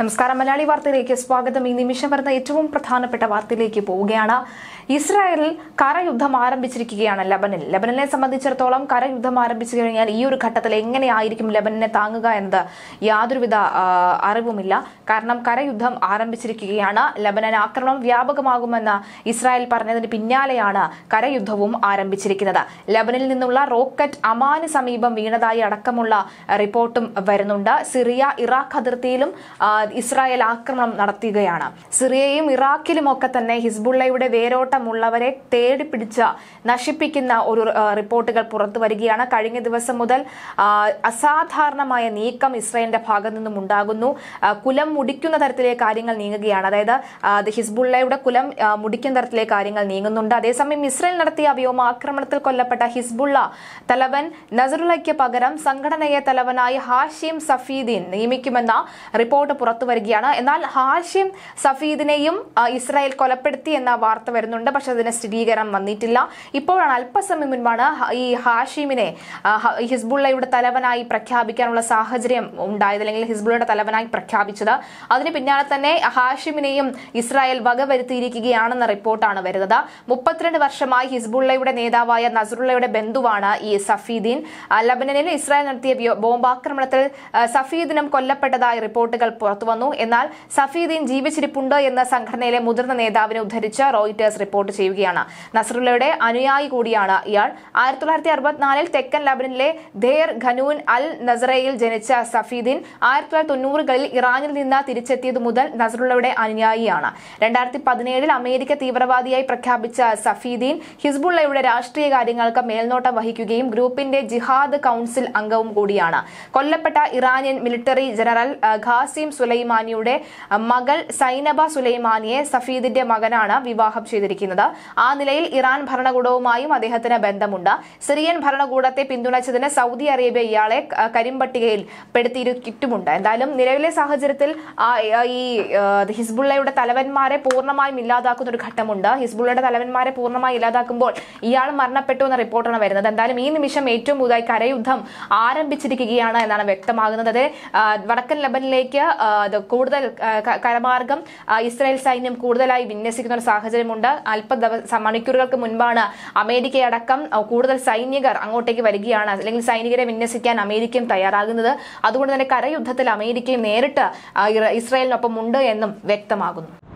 നമസ്കാരം മലയാളി വാർത്തയിലേക്ക് സ്വാഗതം ഈ നിമിഷം വരുന്ന ഏറ്റവും പ്രധാനപ്പെട്ട വാർത്തയിലേക്ക് പോവുകയാണ് ഇസ്രായേലിൽ കരയുദ്ധം ആരംഭിച്ചിരിക്കുകയാണ് ലബനിൽ ലബനിലെ സംബന്ധിച്ചിടത്തോളം കരയുദ്ധം ആരംഭിച്ചു കഴിഞ്ഞാൽ ഈ ഒരു ഘട്ടത്തിൽ എങ്ങനെയായിരിക്കും ലബനിനെ താങ്ങുക എന്നത് യാതൊരുവിധ അറിവുമില്ല കാരണം കരയുദ്ധം ആരംഭിച്ചിരിക്കുകയാണ് ലബനൻ ആക്രമണം വ്യാപകമാകുമെന്ന് ഇസ്രായേൽ പറഞ്ഞതിന് പിന്നാലെയാണ് കരയുദ്ധവും ആരംഭിച്ചിരിക്കുന്നത് ലബനിൽ നിന്നുള്ള റോക്കറ്റ് അമാന് സമീപം വീണതായി അടക്കമുള്ള റിപ്പോർട്ടും വരുന്നുണ്ട് സിറിയ ഇറാഖ് അതിർത്തിയിലും ഇസ്രായേൽ ആക്രമണം നടത്തുകയാണ് സിറിയയും ഇറാഖിലും ഒക്കെ തന്നെ ഹിസ്ബുള്ളയുടെ വേരോട്ടമുള്ളവരെ പിടിച്ച നശിപ്പിക്കുന്ന ഒരു റിപ്പോർട്ടുകൾ പുറത്തു വരികയാണ് കഴിഞ്ഞ ദിവസം മുതൽ അസാധാരണമായ നീക്കം ഇസ്രായേലിന്റെ ഭാഗത്തു നിന്നും ഉണ്ടാകുന്നു കുലം മുടിക്കുന്ന തരത്തിലെ കാര്യങ്ങൾ നീങ്ങുകയാണ് അതായത് ഹിസ്ബുള്ളയുടെ കുലം മുടിക്കുന്ന തരത്തിലെ കാര്യങ്ങൾ നീങ്ങുന്നുണ്ട് അതേസമയം ഇസ്രായേൽ നടത്തിയ വ്യോമാക്രമണത്തിൽ കൊല്ലപ്പെട്ട ഹിസ്ബുള്ള തലവൻ നസറുള്ളയ്ക്ക് പകരം സംഘടനയെ തലവനായി ഹാഷിം സഫീദീൻ നിയമിക്കുമെന്ന റിപ്പോർട്ട് പുറത്തു പുറത്തു വരികയാണ് എന്നാൽ ഹാഷിം സഫീദിനെയും ഇസ്രായേൽ കൊലപ്പെടുത്തി എന്ന വാർത്ത വരുന്നുണ്ട് പക്ഷെ അതിന് സ്ഥിരീകരണം വന്നിട്ടില്ല ഇപ്പോഴാണ് അല്പസമയം മുൻപാണ് ഈ ഹാഷിമിനെ ഹിസ്ബുള്ളയുടെ തലവനായി പ്രഖ്യാപിക്കാനുള്ള സാഹചര്യം ഉണ്ടായത് അല്ലെങ്കിൽ ഹിസ്ബുള്ളയുടെ തലവനായി പ്രഖ്യാപിച്ചത് അതിന് പിന്നാലെ തന്നെ ഹാഷിമിനെയും ഇസ്രായേൽ വകവരുത്തിയിരിക്കുകയാണെന്ന റിപ്പോർട്ടാണ് വരുന്നത് മുപ്പത്തിരണ്ട് വർഷമായി ഹിസ്ബുള്ളയുടെ നേതാവായ നസറുള്ളയുടെ ബന്ധുവാണ് ഈ സഫീദീൻ ലബനനിൽ ഇസ്രായേൽ നടത്തിയ ബോംബാക്രമണത്തിൽ സഫീദിനും കൊല്ലപ്പെട്ടതായി റിപ്പോർട്ടുകൾ പുറത്തു പുറത്തുവന്നു എന്നാൽ സഫീദീൻ ജീവിച്ചിരിപ്പുണ്ട് എന്ന സംഘടനയിലെ മുതിർന്ന നേതാവിനെ ഉദ്ധരിച്ച് റോയിറ്റേഴ്സ് റിപ്പോർട്ട് ചെയ്യുകയാണ് നസറുള്ളയുടെ അനുയായി കൂടിയാണ് ഇയാൾ ആയിരത്തി തൊള്ളായിരത്തി അറുപത്തിനാലിൽ തെക്കൻ ലബനിലെ ധേർ ഖനൂൻ അൽ നസറയിൽ ജനിച്ച സഫീദീൻ ആയിരത്തി തൊള്ളായിരത്തി തൊണ്ണൂറുകളിൽ ഇറാനിൽ നിന്ന് തിരിച്ചെത്തിയത് മുതൽ നസറുള്ളയുടെ അനുയായിയാണ് രണ്ടായിരത്തി പതിനേഴിൽ അമേരിക്ക തീവ്രവാദിയായി പ്രഖ്യാപിച്ച സഫീദീൻ ഹിസ്ബുള്ളയുടെ രാഷ്ട്രീയ കാര്യങ്ങൾക്ക് മേൽനോട്ടം വഹിക്കുകയും ഗ്രൂപ്പിന്റെ ജിഹാദ് കൌൺസിൽ അംഗവും കൂടിയാണ് കൊല്ലപ്പെട്ട ഇറാനിയൻ മിലിറ്ററി ജനറൽ ഖാസിം സുല സുലൈമാനിയുടെ മകൾ സൈനബ സുലൈമാനിയെ സഫീദിന്റെ മകനാണ് വിവാഹം ചെയ്തിരിക്കുന്നത് ആ നിലയിൽ ഇറാൻ ഭരണകൂടവുമായും അദ്ദേഹത്തിന് ബന്ധമുണ്ട് സിറിയൻ ഭരണകൂടത്തെ പിന്തുണച്ചതിന് സൗദി അറേബ്യ ഇയാളെ കരിമ്പട്ടികയിൽ പെടുത്തിയിരിക്കുമുണ്ട് എന്തായാലും നിലവിലെ സാഹചര്യത്തിൽ ഈ ഹിസ്ബുള്ളയുടെ തലവന്മാരെ പൂർണ്ണമായും ഇല്ലാതാക്കുന്ന ഒരു ഘട്ടമുണ്ട് ഹിസ്ബുള്ളയുടെ തലവന്മാരെ പൂർണ്ണമായി ഇല്ലാതാക്കുമ്പോൾ ഇയാൾ മരണപ്പെട്ടു എന്ന റിപ്പോർട്ടാണ് വരുന്നത് എന്തായാലും ഈ നിമിഷം ഏറ്റവും പുതുതായി കരയുദ്ധം ആരംഭിച്ചിരിക്കുകയാണ് എന്നാണ് വ്യക്തമാകുന്നത് അതെ വടക്കൻ ലബനിലേക്ക് കൂടുതൽ കരമാർഗം ഇസ്രായേൽ സൈന്യം കൂടുതലായി വിന്യസിക്കുന്ന ഒരു സാഹചര്യമുണ്ട് അല്പ മണിക്കൂറുകൾക്ക് മുൻപാണ് അമേരിക്കയടക്കം കൂടുതൽ സൈനികർ അങ്ങോട്ടേക്ക് വരികയാണ് അല്ലെങ്കിൽ സൈനികരെ വിന്യസിക്കാൻ അമേരിക്കയും തയ്യാറാകുന്നത് അതുകൊണ്ട് തന്നെ കരയുദ്ധത്തിൽ അമേരിക്കയും നേരിട്ട് ഇസ്രായേലിനൊപ്പം ഉണ്ട് എന്നും വ്യക്തമാകുന്നു